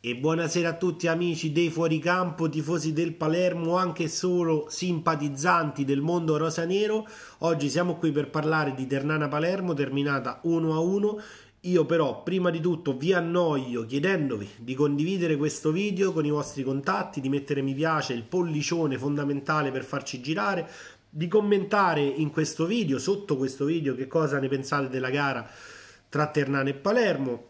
E buonasera a tutti amici dei fuoricampo, tifosi del Palermo, anche solo simpatizzanti del mondo rosanero. Oggi siamo qui per parlare di Ternana Palermo, terminata 1-1. Io però prima di tutto vi annoio chiedendovi di condividere questo video con i vostri contatti, di mettere mi piace, il pollicione fondamentale per farci girare, di commentare in questo video, sotto questo video, che cosa ne pensate della gara tra Ternana e Palermo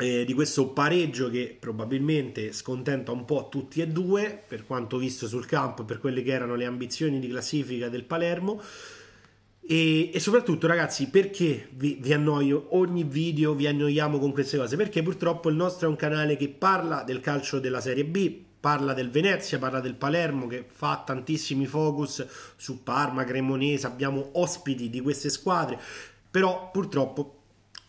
eh, di questo pareggio che probabilmente scontenta un po' tutti e due per quanto visto sul campo per quelle che erano le ambizioni di classifica del Palermo e, e soprattutto ragazzi perché vi, vi, annoio ogni video vi annoiamo con queste cose perché purtroppo il nostro è un canale che parla del calcio della Serie B parla del Venezia, parla del Palermo che fa tantissimi focus su Parma, Cremonese abbiamo ospiti di queste squadre però purtroppo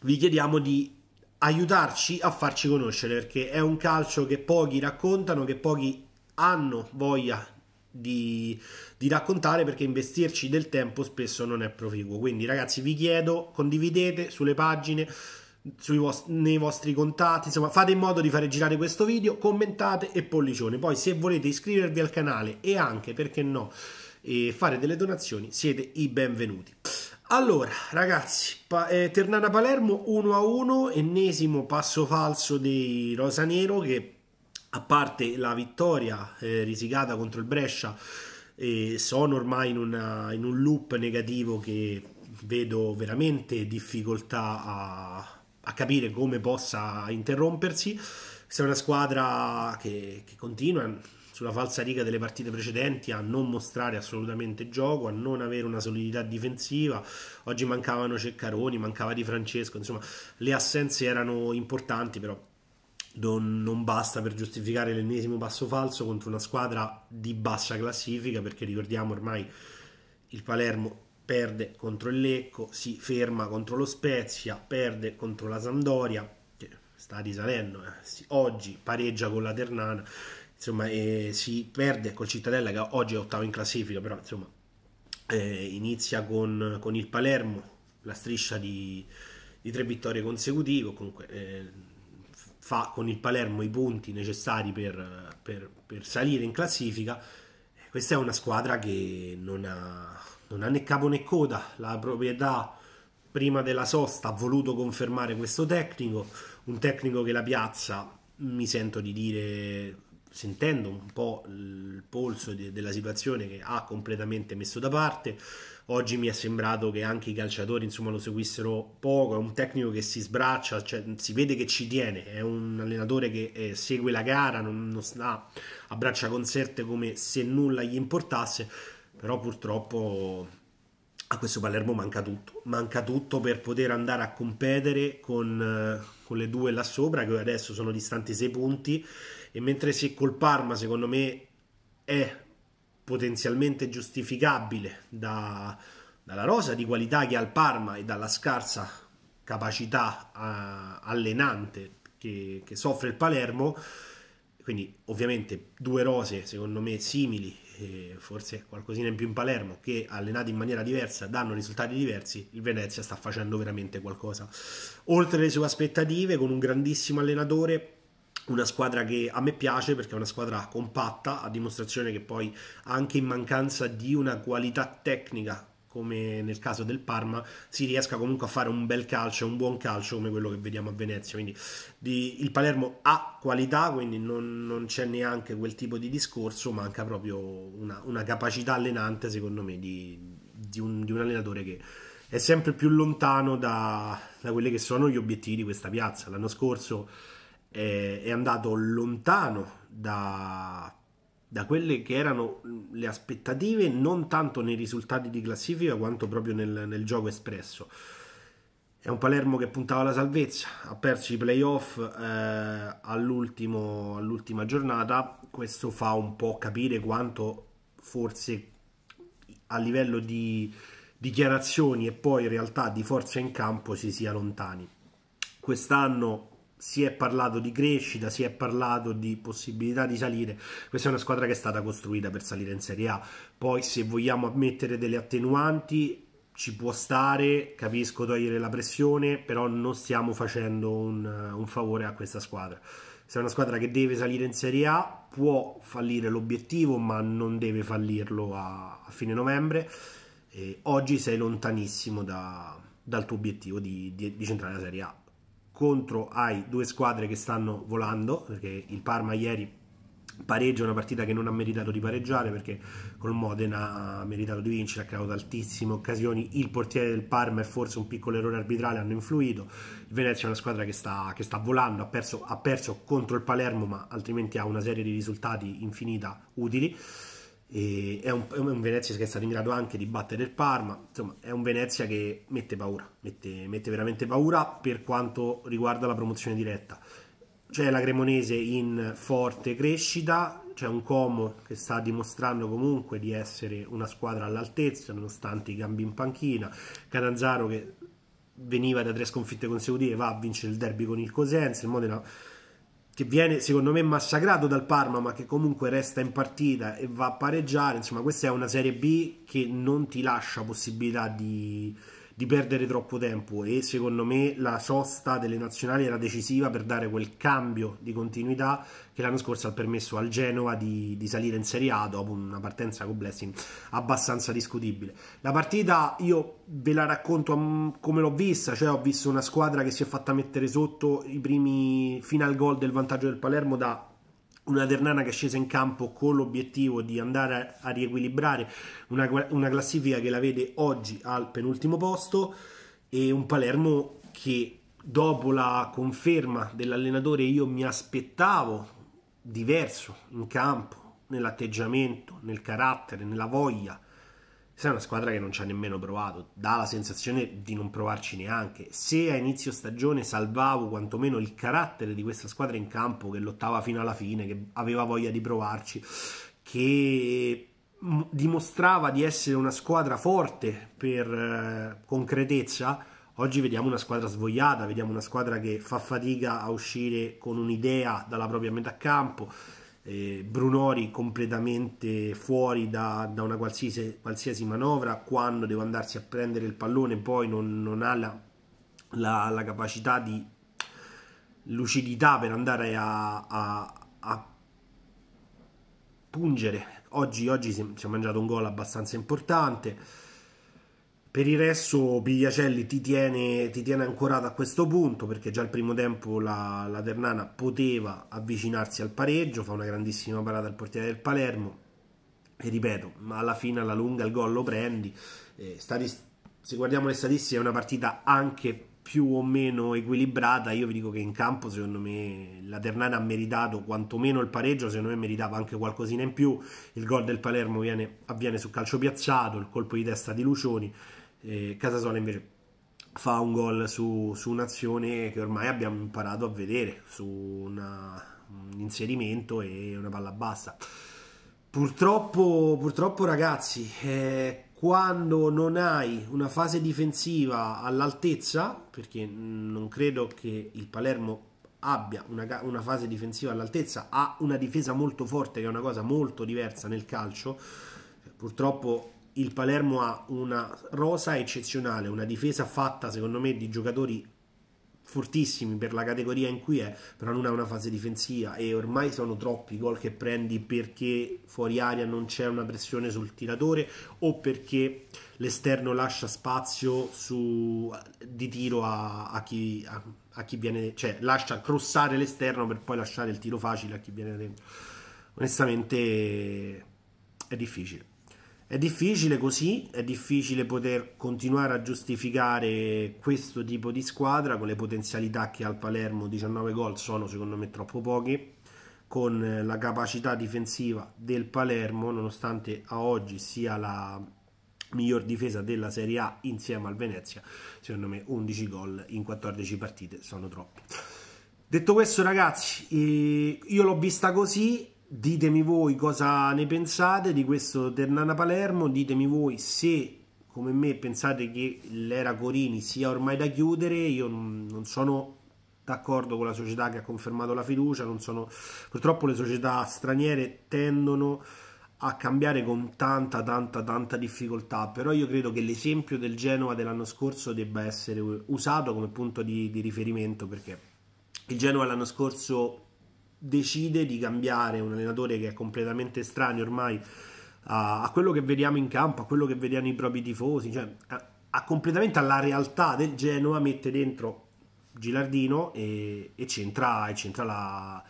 vi chiediamo di aiutarci a farci conoscere perché è un calcio che pochi raccontano, che pochi hanno voglia di, di, raccontare perché investirci del tempo spesso non è proficuo. Quindi ragazzi vi chiedo, condividete sulle pagine, vost- nei vostri contatti, insomma fate in modo di fare girare questo video, commentate e pollicione. Poi se volete iscrivervi al canale e anche, perché no, fare delle donazioni siete i benvenuti. Allora, ragazzi, pa eh, Ternana Palermo 1-1, a ennesimo passo falso dei Rosanero che a parte la vittoria eh, risicata contro il Brescia eh, sono ormai in, una, in, un loop negativo che vedo veramente difficoltà a, a capire come possa interrompersi. Questa è una squadra che, che continua sulla falsa riga delle partite precedenti, a non mostrare assolutamente gioco, a non avere una solidità difensiva. Oggi mancavano Ceccaroni, mancava Di Francesco, insomma le assenze erano importanti, però non basta per giustificare l'ennesimo passo falso contro una squadra di bassa classifica, perché ricordiamo ormai il Palermo perde contro il Lecco, si ferma contro lo Spezia, perde contro la Sampdoria, che sta risalendo, eh. oggi pareggia con la Ternana, insomma, eh, si perde col Cittadella che oggi è ottavo in classifica, però insomma, eh, inizia con, con, il Palermo, la striscia di, di tre vittorie consecutive, comunque eh, fa con il Palermo i punti necessari per, per, per, salire in classifica. Eh, questa è una squadra che non ha, non ha né capo né coda, la proprietà prima della sosta ha voluto confermare questo tecnico, un tecnico che la piazza mi sento di dire sentendo un po' il polso de- della situazione che ha completamente messo da parte. Oggi mi è sembrato che anche i calciatori insomma, lo seguissero poco, è un tecnico che si sbraccia, cioè, si vede che ci tiene, è un allenatore che eh, segue la gara, non, non sta a braccia concerte come se nulla gli importasse, però purtroppo a questo Palermo manca tutto, manca tutto per poter andare a competere con, eh, con le due là sopra che adesso sono distanti 6 punti e mentre se col Parma secondo me è potenzialmente giustificabile da, dalla rosa di qualità che ha il Parma e dalla scarsa capacità a, eh, allenante che, che soffre il Palermo, quindi ovviamente due rose secondo me simili forse qualcosina in più in Palermo che allenati in maniera diversa danno risultati diversi il Venezia sta facendo veramente qualcosa oltre le sue aspettative con un grandissimo allenatore una squadra che a me piace perché è una squadra compatta, a dimostrazione che poi anche in mancanza di una qualità tecnica come nel caso del Parma, si riesca comunque a fare un bel calcio, un buon calcio come quello che vediamo a Venezia. Quindi di, il Palermo ha qualità, quindi non, non, c'è neanche quel tipo di discorso, manca proprio una, una capacità allenante, secondo me, di, di, un, di, un, allenatore che è sempre più lontano da, da quelli che sono gli obiettivi di questa piazza. L'anno scorso è, è andato lontano da, da quelle che erano le aspettative, non tanto nei risultati di classifica quanto proprio nel, nel gioco espresso. È un Palermo che puntava alla salvezza, ha perso i playoff eh, all'ultima giornata. Questo fa un po' capire quanto forse a livello di dichiarazioni e poi in realtà di forza in campo si sia lontani. Quest'anno si è parlato di crescita, si è parlato di possibilità di salire. Questa è una squadra che è stata costruita per salire in Serie A. Poi, se vogliamo ammettere delle attenuanti, ci può stare, capisco togliere la pressione, però non stiamo facendo un, un favore a questa squadra. Se è una squadra che deve salire in Serie A, può fallire l'obiettivo, ma non deve fallirlo a, a fine novembre. E oggi sei lontanissimo da, dal tuo obiettivo di, di, di centrare la Serie A contro ai due squadre che stanno volando, perché il Parma ieri pareggia una partita che non ha meritato di pareggiare perché col Modena ha meritato di vincere, ha creato altissime occasioni, il portiere del Parma e forse un piccolo errore arbitrale hanno influito, il Venezia è una squadra che sta, che sta volando, ha perso, ha perso contro il Palermo ma altrimenti ha una serie di risultati infinita utili. E è, un, è un Venezia che è stato in grado anche di battere il Parma, insomma è un Venezia che mette paura, mette, mette veramente paura per quanto riguarda la promozione diretta. C'è la Cremonese in forte crescita, c'è un Como che sta dimostrando comunque di essere una squadra all'altezza nonostante i cambi in panchina, Catanzaro che veniva da tre sconfitte consecutive va a vincere il derby con il Cosenza, il Modena che viene secondo me massacrato dal Parma ma che comunque resta in partita e va a pareggiare, insomma questa è una Serie B che non ti lascia possibilità di di perdere troppo tempo e secondo me la sosta delle nazionali era decisiva per dare quel cambio di continuità che l'anno scorso ha permesso al Genova di, di salire in Serie A dopo una partenza con Blessing abbastanza discutibile. La partita io ve la racconto come l'ho vista, cioè ho visto una squadra che si è fatta mettere sotto i primi final gol del vantaggio del Palermo da una Ternana che è scesa in campo con l'obiettivo di andare a, a riequilibrare una, una, classifica che la vede oggi al penultimo posto e un Palermo che dopo la conferma dell'allenatore io mi aspettavo diverso in campo, nell'atteggiamento, nel carattere, nella voglia questa è una squadra che non ci ha nemmeno provato, dà la sensazione di non provarci neanche. Se a inizio stagione salvavo quantomeno il carattere di questa squadra in campo che lottava fino alla fine, che aveva voglia di provarci, che mm, dimostrava di essere una squadra forte per eh, concretezza, oggi vediamo una squadra svogliata, vediamo una squadra che fa fatica a uscire con un'idea dalla propria metà campo, eh, Brunori completamente fuori da, da una qualsiasi, qualsiasi, manovra, quando deve andarsi a prendere il pallone poi non, non ha la, la, la, capacità di lucidità per andare a, a, a pungere. Oggi, oggi si è mangiato un gol abbastanza importante. Per il resto Pigliacelli ti tiene, ti tiene ancorato a questo punto perché già al primo tempo la, la, Ternana poteva avvicinarsi al pareggio, fa una grandissima parata al portiere del Palermo e ripeto, alla fine alla lunga il gol lo prendi. Eh, se guardiamo le statistiche è una partita anche più o meno equilibrata, io vi dico che in campo secondo me la Ternana ha meritato quantomeno il pareggio, secondo me meritava anche qualcosina in più, il gol del Palermo viene, avviene su calcio piazzato, il colpo di testa di Lucioni e Casasola invece fa un gol su, su un'azione che ormai abbiamo imparato a vedere, su una, un inserimento e una palla bassa. Purtroppo, purtroppo ragazzi, eh, quando non hai una fase difensiva all'altezza, perché non credo che il Palermo abbia una, una fase difensiva all'altezza, ha una difesa molto forte che è una cosa molto diversa nel calcio, purtroppo il Palermo ha una rosa eccezionale, una difesa fatta secondo me di giocatori fortissimi per la categoria in cui è, però non ha una fase difensiva e ormai sono troppi i gol che prendi perché fuori aria non c'è una pressione sul tiratore o perché l'esterno lascia spazio su, di tiro a, a, chi, a, a, chi, viene, cioè lascia crossare l'esterno per poi lasciare il tiro facile a chi viene dentro. Onestamente è difficile. È difficile così, è difficile poter continuare a giustificare questo tipo di squadra con le potenzialità che ha il Palermo 19 gol sono secondo me troppo pochi, con eh, la capacità difensiva del Palermo nonostante a oggi sia la miglior difesa della Serie A insieme al Venezia, secondo me 11 gol in 14 partite sono troppi. Detto questo ragazzi, eh, io l'ho vista così, Ditemi voi cosa ne pensate di questo Ternana Palermo, ditemi voi se come me pensate che l'era Corini sia ormai da chiudere, io non sono d'accordo con la società che ha confermato la fiducia, sono... purtroppo le società straniere tendono a cambiare con tanta tanta tanta difficoltà, però io credo che l'esempio del Genoa dell'anno scorso debba essere usato come punto di, di riferimento perché il Genoa l'anno scorso decide di cambiare un allenatore che è completamente estraneo ormai a, a, quello che vediamo in campo, a quello che vediamo i propri tifosi, cioè a, a completamente alla realtà del Genoa mette dentro Gilardino e, e c'entra, e c'entra la,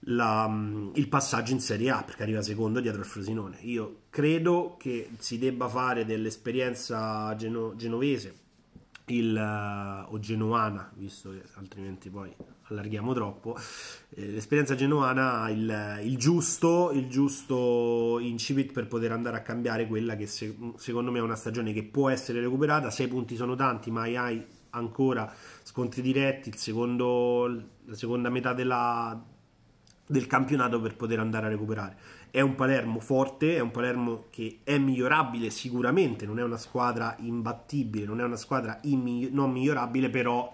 la, mm, il passaggio in Serie A perché arriva secondo dietro al Frosinone. Io credo che si debba fare dell'esperienza geno, genovese il, eh, o genuana, visto che altrimenti poi allarghiamo troppo, eh, l'esperienza genuana ha il, il, giusto, il giusto incipit per poter andare a cambiare quella che se, secondo me è una stagione che può essere recuperata, 6 punti sono tanti ma hai ancora scontri diretti, il secondo, la seconda metà della del campionato per poter andare a recuperare. È un Palermo forte, è un Palermo che è migliorabile sicuramente, non è una squadra imbattibile, non è una squadra immig- non migliorabile, però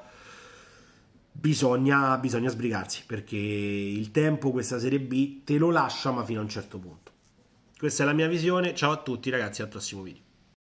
bisogna, bisogna sbrigarsi perché il tempo questa Serie B te lo lascia ma fino a un certo punto. Questa è la mia visione, ciao a tutti ragazzi, al prossimo video.